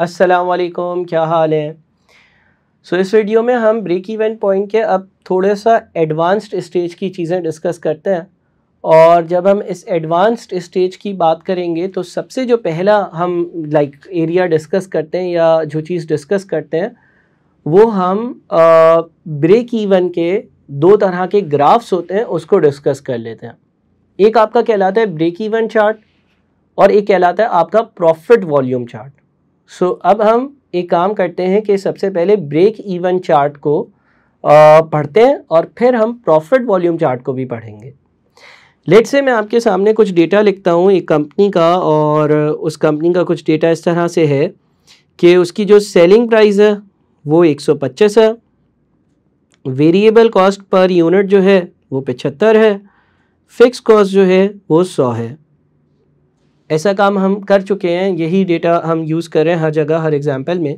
असलकुम क्या हाल है सो so, इस वीडियो में हम ब्रेक इवन पॉइंट के अब थोड़े सा एडवांस्ड स्टेज की चीज़ें डिस्कस करते हैं और जब हम इस एडवांस्ड स्टेज की बात करेंगे तो सबसे जो पहला हम लाइक like, एरिया डिस्कस करते हैं या जो चीज़ डिस्कस करते हैं वो हम ब्रेक इवन के दो तरह के ग्राफ्स होते हैं उसको डिस्कस कर लेते हैं एक आपका कहलाता है ब्रेक इवन चार्ट और एक कहलाता है आपका profit volume chart so so, अब हम एक काम करते हैं कि सबसे पहले ब्रेक इवन चार्ट को पढ़ते हैं और फिर हम प्रॉफिट वॉल्यूम चार्ट को भी पढ़ेंगे लेट से मैं आपके सामने कुछ डेटा लिखता हूँ एक कंपनी का और उस कंपनी का कुछ डेटा इस तरह से है कि उसकी जो सेलिंग प्राइस है वो 125 है वेरिएबल कॉस्ट पर यूनिट जो है वो 75 है फिक्स कॉस्ट जो है वो 100 है ऐसा काम हम कर चुके हैं यही डेटा हम यूज़ कर रहे हैं हर जगह हर एग्जाम्पल में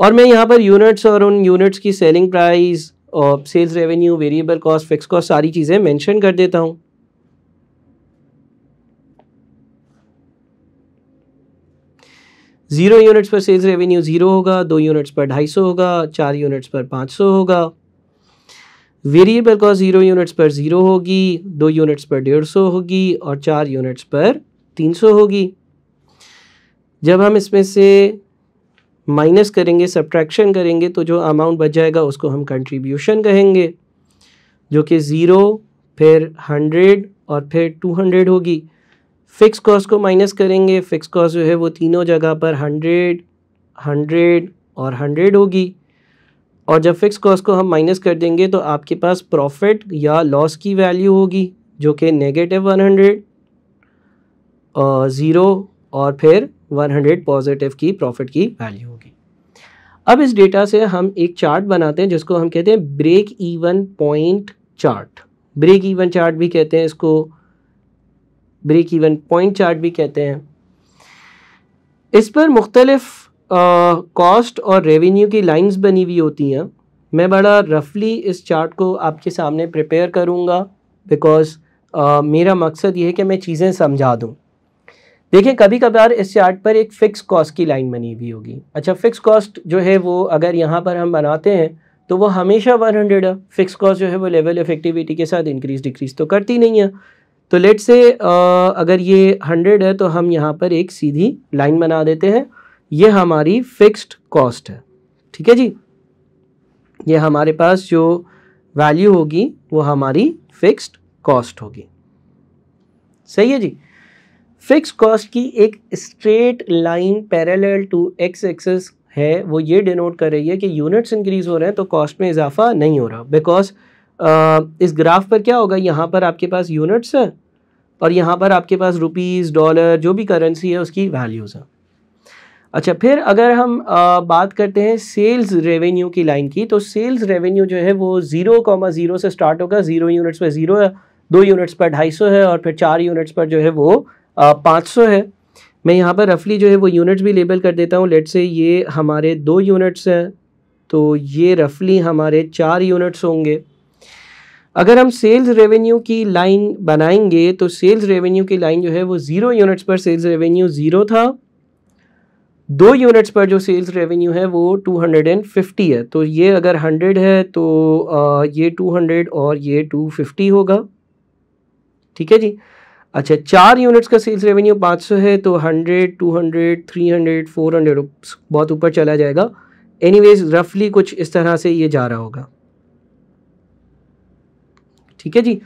और मैं यहाँ पर यूनिट्स और उन यूनिट्स की सेलिंग प्राइस और sales revenue variable cost fix cost सारी चीज़ें मेंशन कर देता हूँ ज़ीरो यूनिट्स पर सेल्स रेवेन्यू ज़ीरो होगा दो यूनिट्स पर ढाई सौ होगा चार यूनिट्स पर पाँच सौ होगा वेरिएबल कॉस्ट ज़ीरो यूनिट्स पर ज़ीरो होगी दो यूनिट्स पर डेढ़ सौ होगी और चार यूनिट्स पर तीन सौ होगी जब हम इसमें से माइनस करेंगे सब्ट्रैक्शन करेंगे तो जो अमाउंट बच जाएगा उसको हम कंट्रीब्यूशन कहेंगे जो कि ज़ीरो फिर हंड्रेड और फिर टू हंड्रेड होगी फिक्स कॉस्ट को माइनस करेंगे फिक्स कॉस्ट जो है वो तीनों जगह पर हंड्रेड हंड्रेड और हंड्रेड होगी और जब फिक्स कॉस्ट को हम माइनस कर देंगे तो आपके पास प्रॉफिट या लॉस की वैल्यू होगी जो कि नेगेटिव वन हंड्रेड ज़ीरो और फिर 100 पॉजिटिव की प्रॉफिट की वैल्यू होगी अब इस डेटा से हम एक चार्ट बनाते हैं जिसको हम कहते हैं break even point chart break even chart भी कहते हैं इसको ब्रेक इवन पॉइंट चार्ट भी कहते हैं इस पर मुख्तलफ कॉस्ट और रेवेन्यू की लाइंस बनी हुई होती हैं मैं बड़ा रफली इस चार्ट को आपके सामने प्रिपेयर करूँगा बिकॉज़ मेरा मकसद ये है कि मैं चीज़ें समझा दूँ देखिए कभी कभार इस चार्ट पर एक फ़िक्स कॉस्ट की लाइन बनी हुई होगी अच्छा फ़िक्स कॉस्ट जो है वो अगर यहाँ पर हम बनाते हैं तो वो हमेशा 100 है फिक्स कॉस्ट जो है वो लेवल इफेक्टिविटी के साथ इंक्रीज डिक्रीज तो करती नहीं है तो लेट से अगर ये 100 है तो हम यहाँ पर एक सीधी लाइन बना देते हैं ये हमारी फिक्स्ड कॉस्ट है ठीक है जी ये हमारे पास जो वैल्यू होगी वो हमारी फिक्स्ड कॉस्ट होगी सही है जी फिक्स कॉस्ट की एक straight line parallel to X axis है वो ये डिनोट कर रही है कि यूनिट्स इंक्रीज हो रहे हैं तो कॉस्ट में इजाफा नहीं हो रहा बिकॉज इस ग्राफ पर क्या होगा यहाँ पर आपके पास यूनिट्स है और यहाँ पर आपके पास रुपीज़ डॉलर जो भी करेंसी है उसकी वैल्यूज़ हैं अच्छा फिर अगर हम आ, बात करते हैं सेल्स रेवेन्यू की लाइन की तो सेल्स रेवेन्यू जो है वो ज़ीरो कॉमा ज़ीरो से स्टार्ट होगा ज़ीरो यूनिट्स पर ज़ीरो है दो यूनिट्स पर ढाई सौ है और फिर चार यूनिट्स पर जो है वो पाँच सौ है मैं यहाँ पर रफली जो है वो यूनिट्स भी लेबल कर देता हूँ लेट से ये हमारे दो यूनिट्स हैं तो ये रफली हमारे चार यूनिट्स होंगे अगर हम सेल्स रेवेन्यू की लाइन बनाएंगे तो सेल्स रेवेन्यू की लाइन जो है वो ज़ीरो यूनिट्स पर सेल्स रेवेन्यू ज़ीरो था दो यूनिट्स पर जो सेल्स रेवेन्यू है वो 250 है तो ये अगर 100 है तो आ, ये 200 और ये 250 होगा ठीक है जी अच्छा चार यूनिट्स का सेल्स रेवेन्यू 500 है तो 100, 200, 300, 400 बहुत ऊपर चला जाएगा एनीवेज रफली कुछ इस तरह से ये जा रहा होगा ठीक है जी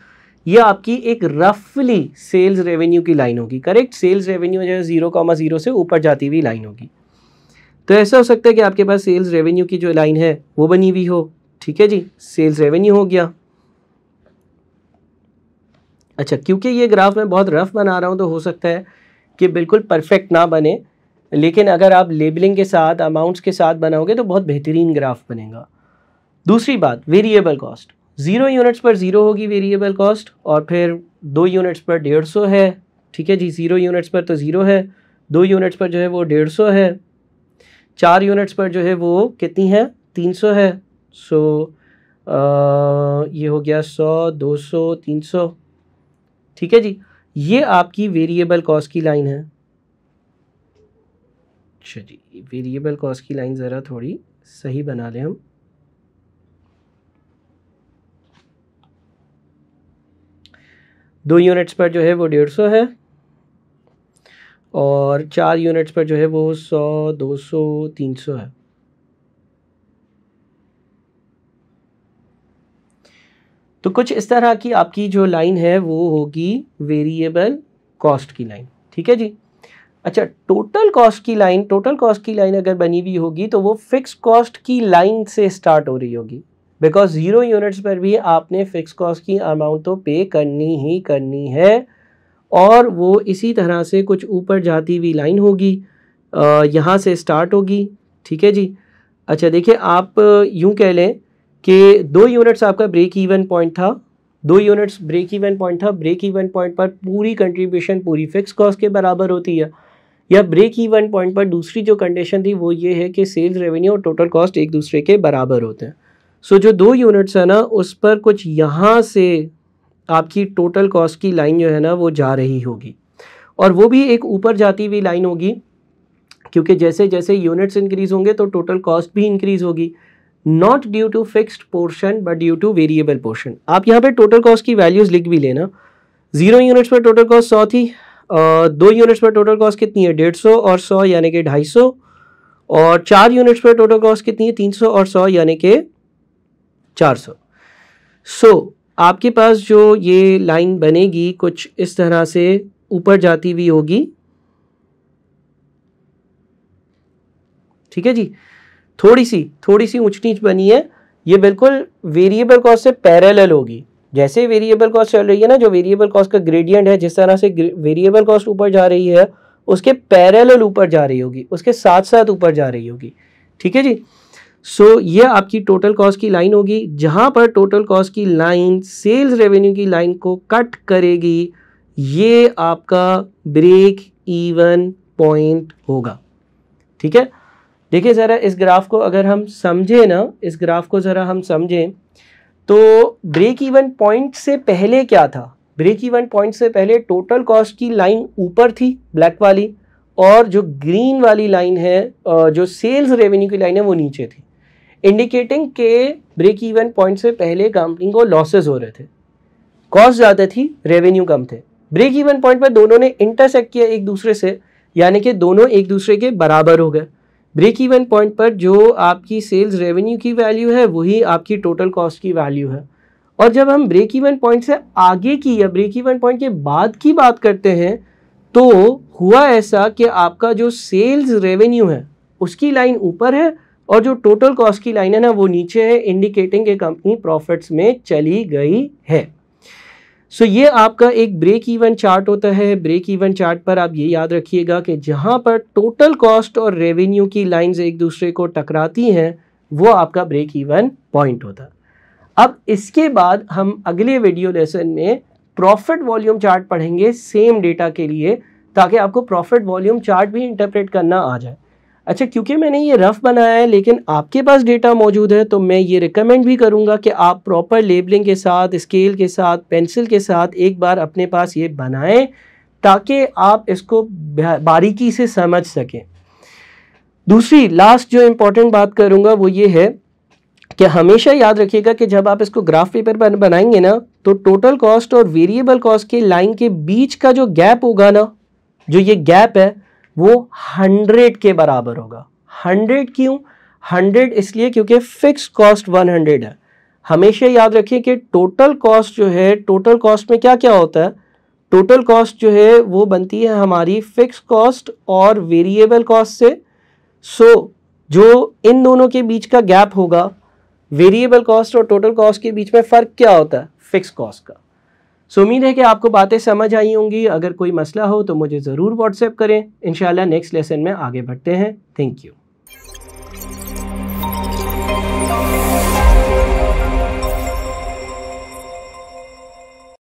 ये आपकी एक रफली सेल्स रेवेन्यू की लाइन होगी करेक्ट सेल्स रेवेन्यू जो है जीरो कॉमा जीरो से ऊपर जाती हुई लाइन होगी तो ऐसा हो सकता है कि आपके पास सेल्स रेवेन्यू की जो लाइन है वो बनी हुई हो ठीक है जी सेल्स रेवेन्यू हो गया अच्छा क्योंकि ये ग्राफ मैं बहुत रफ बना रहा हूँ तो हो सकता है कि बिल्कुल परफेक्ट ना बने लेकिन अगर आप लेबलिंग के साथ अमाउंट्स के साथ बनाओगे तो बहुत बेहतरीन ग्राफ बनेगा दूसरी बात वेरिएबल कॉस्ट ज़ीरो यूनिट्स पर ज़ीरो होगी वेरिएबल कॉस्ट और फिर दो यूनिट्स पर डेढ़ सौ है ठीक है जी ज़ीरो यूनिट्स पर तो ज़ीरो है दो यूनिट्स पर जो है वो डेढ़ सौ है चार यूनिट्स पर जो है वो कितनी है तीन सौ है सो आ, ये हो गया सौ दो सौ तीन सौ ठीक है जी ये आपकी वेरिएबल कॉस्ट की लाइन है अच्छा जी वेरिएबल कॉस्ट की लाइन ज़रा थोड़ी सही बना लें हम दो यूनिट्स पर जो है वो डेढ़ सौ है और चार यूनिट्स पर जो है वो सौ दो सौ तीन सौ है तो कुछ इस तरह की आपकी जो लाइन है वो होगी वेरिएबल कॉस्ट की लाइन ठीक है जी अच्छा टोटल कॉस्ट की लाइन टोटल कॉस्ट की लाइन अगर बनी हुई होगी तो वो फिक्स कॉस्ट की लाइन से स्टार्ट हो रही होगी बिकॉज ज़ीरो यूनिट्स पर भी आपने फिक्स कॉस्ट की अमाउंट तो पे करनी ही करनी है और वो इसी तरह से कुछ ऊपर जाती हुई लाइन होगी यहाँ से स्टार्ट होगी ठीक है जी अच्छा देखिए आप यूँ कह लें कि दो यूनिट्स आपका ब्रेक इवन पॉइंट था दो यूनिट्स ब्रेक इवन पॉइंट था ब्रेक इवन पॉइंट पर पूरी कंट्रीब्यूशन पूरी फिक्स कॉस्ट के बराबर होती है या ब्रेक इवन पॉइंट पर दूसरी जो कंडीशन थी वो ये है कि सेल्स रेवेन्यू और टोटल कॉस्ट एक दूसरे के बराबर होते हैं सो so, जो दो यूनिट्स है ना उस पर कुछ यहाँ से आपकी टोटल कॉस्ट की लाइन जो है ना वो जा रही होगी और वो भी एक ऊपर जाती हुई लाइन होगी क्योंकि जैसे जैसे यूनिट्स इंक्रीज़ होंगे तो टोटल कॉस्ट भी इंक्रीज़ होगी not due to fixed portion but due to variable portion आप यहाँ पे टोटल कॉस्ट की वैल्यूज लिख भी लेना जीरो यूनिट्स पर टोटल कॉस्ट सौ थी आ, दो यूनिट्स पर टोटल कॉस्ट कितनी है डेढ़ सौ और सौ यानी कि ढाई सौ और चार यूनिट्स पर टोटल कॉस्ट कितनी है तीन सौ और सौ यानी कि चार सौ सो आपके पास जो ये लाइन बनेगी कुछ इस तरह से ऊपर जाती हुई होगी ठीक है जी थोड़ी सी थोड़ी सी ऊंच नीच बनी है ये बिल्कुल वेरिएबल कॉस्ट से पैरेलल होगी जैसे वेरिएबल कॉस्ट चल रही है ना जो वेरिएबल कॉस्ट का ग्रेडियंट है जिस तरह से वेरिएबल कॉस्ट ऊपर जा रही है उसके पैरेलल ऊपर जा रही होगी उसके साथ साथ ऊपर जा रही होगी ठीक है जी सो so, ये आपकी टोटल कॉस्ट की लाइन होगी जहाँ पर टोटल कॉस्ट की लाइन सेल्स रेवेन्यू की लाइन को कट करेगी ये आपका ब्रेक इवन पॉइंट होगा ठीक है देखिए ज़रा इस ग्राफ को अगर हम समझें ना इस ग्राफ को ज़रा हम समझें तो ब्रेक इवन पॉइंट से पहले क्या था ब्रेक इवन पॉइंट से पहले टोटल कॉस्ट की लाइन ऊपर थी ब्लैक वाली और जो ग्रीन वाली लाइन है जो सेल्स रेवेन्यू की लाइन है वो नीचे थी इंडिकेटिंग के ब्रेक इवन पॉइंट से पहले कंपनी को लॉसेज हो रहे थे कॉस्ट ज़्यादा थी रेवेन्यू कम थे ब्रेक इवन पॉइंट पर दोनों ने इंटरसेक्ट किया एक दूसरे से यानी कि दोनों एक दूसरे के बराबर हो गए ब्रेक इवन पॉइंट पर जो आपकी सेल्स रेवेन्यू की वैल्यू है वही आपकी टोटल कॉस्ट की वैल्यू है और जब हम ब्रेक इवन पॉइंट से आगे की या ब्रेक इवन पॉइंट के बाद की बात करते हैं तो हुआ ऐसा कि आपका जो सेल्स रेवेन्यू है उसकी लाइन ऊपर है और जो टोटल कॉस्ट की लाइन है ना वो नीचे है इंडिकेटिंग कंपनी प्रॉफिट्स में चली गई है सो ये आपका एक ब्रेक इवन चार्ट होता है ब्रेक इवन चार्ट पर आप ये याद रखिएगा कि जहाँ पर टोटल कॉस्ट और रेवेन्यू की लाइंस एक दूसरे को टकराती हैं वो आपका ब्रेक इवन पॉइंट होता अब इसके बाद हम अगले वीडियो लेसन में प्रॉफिट वॉल्यूम चार्ट पढ़ेंगे सेम डेटा के लिए ताकि आपको प्रॉफिट वॉल्यूम चार्ट भी इंटरप्रेट करना आ जाए अच्छा क्योंकि मैंने ये रफ बनाया है लेकिन आपके पास डेटा मौजूद है तो मैं ये रिकमेंड भी करूँगा कि आप प्रॉपर लेबलिंग के साथ स्केल के साथ पेंसिल के साथ एक बार अपने पास ये बनाएं ताकि आप इसको बारीकी से समझ सकें दूसरी लास्ट जो इम्पोर्टेंट बात करूँगा वो ये है कि हमेशा याद रखिएगा कि जब आप इसको ग्राफ पेपर पर बनाएंगे ना तो टोटल कॉस्ट और वेरिएबल कॉस्ट के लाइन के बीच का जो गैप होगा ना जो ये गैप है वो हंड्रेड के बराबर होगा हंड्रेड क्यों हंड्रेड इसलिए क्योंकि फिक्स कॉस्ट वन हंड्रेड है हमेशा याद रखिए कि टोटल कॉस्ट जो है टोटल कॉस्ट में क्या क्या होता है टोटल कॉस्ट जो है वो बनती है हमारी फिक्स कॉस्ट और वेरिएबल कॉस्ट से सो so, जो इन दोनों के बीच का गैप होगा वेरिएबल कॉस्ट और टोटल कॉस्ट के बीच में फ़र्क क्या होता है फिक्स कॉस्ट का सो उम्मीद है कि आपको बातें समझ आई होंगी अगर कोई मसला हो तो मुझे ज़रूर व्हाट्सएप करें इन नेक्स्ट लेसन में आगे बढ़ते हैं थैंक यू